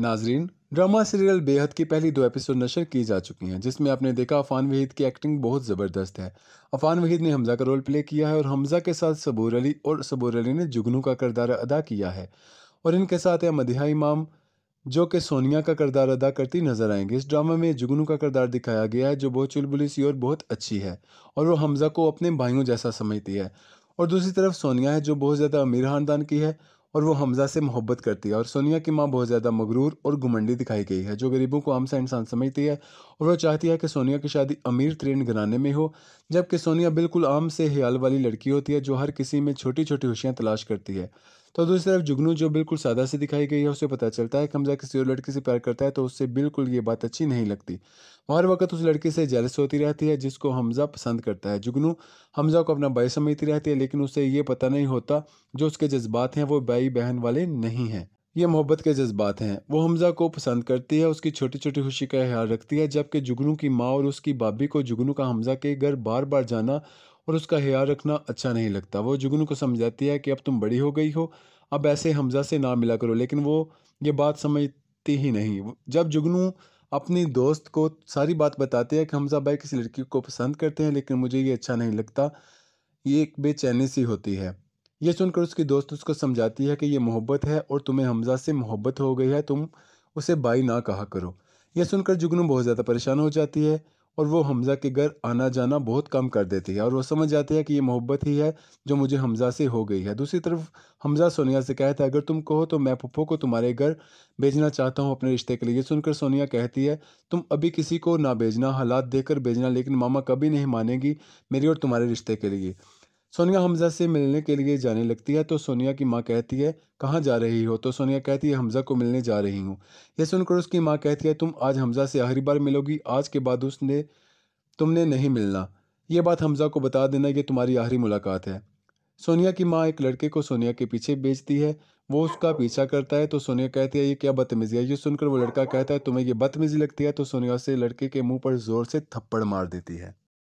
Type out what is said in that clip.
नाजरीन drama serial बेहद की पहली दो एपिसोड नशर की जा चुकी हैं जिसमें आपने देखा अफान वहीद की एक्टिंग बहुत ज़बरदस्त है अफान वहीद ने हमज़ा का रोल प्ले किया है और हमज़ा के साथ सबूर अली और सबूर अली ने जुगनू का करदार अदा किया है और इनके साथ है मदिहा इमाम जो कि सोनिया का करदार अदा करती नजर आएंगे इस ड्रामा में जुगनू का करदार दिखाया गया है जो बहुत चुलबुली सी और बहुत अच्छी है और वो हमज़ा को अपने भाइयों जैसा समझती है और दूसरी तरफ सोनिया है जो बहुत ज़्यादा अमीर ख़ानदान की है और वो हमजा से मोहब्बत करती है और सोनिया की माँ बहुत ज़्यादा मगरूर और घुमंडी दिखाई गई है जो गरीबों को आम सा इंसान समझती है और वह चाहती है कि सोनिया की शादी अमीर तरीन घराने में हो जबकि सोनिया बिल्कुल आम से हयाल वाली लड़की होती है जो हर किसी में छोटी छोटी खुशियाँ तलाश करती है तो दूसरी तरफ जुगनू जो बिल्कुल सादा से दिखाई गई है उसे पता चलता है कि हमजा किसी और लड़की से प्यार करता है तो उससे बिल्कुल ये बात अच्छी नहीं लगती हर वक्त उस लड़की से जेलस होती रहती है जिसको हमजा पसंद करता है जुगनू हमजा को अपना भाई समझती रहती है लेकिन उसे ये पता नहीं होता जो उसके जज्बात हैं वो भाई बहन वाले नहीं हैं ये मोहब्बत के जज्बात हैं वो हमजा को पसंद करती है उसकी छोटी छोटी खुशी का ख्याल रखती है जबकि जुगनू की माँ और उसकी भाभी को जुगनू का हमजा के घर बार बार जाना और उसका ख्याल रखना अच्छा नहीं लगता वो जुगनू को समझाती है कि अब तुम बड़ी हो गई हो अब ऐसे हमजा से ना मिला करो लेकिन वो ये बात समझती ही नहीं जब जुगनू अपनी दोस्त को सारी बात बताती है कि हमजा भाई किसी लड़की को पसंद करते हैं लेकिन मुझे ये अच्छा नहीं लगता ये एक बेचैनी सी होती है ये सुनकर उसकी दोस्त उसको समझाती है कि ये मोहब्बत है और तुम्हें हमजा से मोहब्बत हो गई है तुम उसे बाई ना कहा करो यह सुनकर जुगनू बहुत ज़्यादा परेशान हो जाती है और वो हमज़ा के घर आना जाना बहुत कम कर देती है और वो समझ जाती है कि ये मोहब्बत ही है जो मुझे हमज़ा से हो गई है दूसरी तरफ हमज़ा सोनिया से कहता है अगर तुम कहो तो मैं पप्पो को तुम्हारे घर भेजना चाहता हूँ अपने रिश्ते के लिए ये सुनकर सोनिया कहती है तुम अभी किसी को ना भेजना हालात देकर भेजना लेकिन मामा कभी नहीं मानेगी मेरी और तुम्हारे रिश्ते के लिए सोनिया हमज़ा से मिलने के लिए जाने लगती है तो सोनिया की माँ कहती है कहाँ जा रही हो तो सोनिया कहती है हमज़ा को मिलने जा रही हूँ यह सुनकर उसकी माँ कहती है तुम आज हमज़ा से आखिरी बार मिलोगी आज के बाद उसने तुमने नहीं मिलना ये बात हमज़ा को बता देना कि तुम्हारी आखिरी मुलाकात है सोनिया की माँ एक लड़के को सोनिया के पीछे बेचती है वो उसका पीछा करता है तो सोनिया कहती है ये क्या बदतमीजी है ये सुनकर वो लड़का कहता है तुम्हें ये बदतमीजी लगती है तो सोनिया से लड़के के मुंह पर ज़ोर से थप्पड़ मार देती है